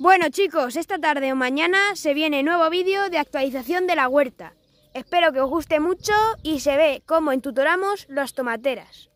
Bueno chicos, esta tarde o mañana se viene nuevo vídeo de actualización de la huerta. Espero que os guste mucho y se ve cómo entutoramos las tomateras.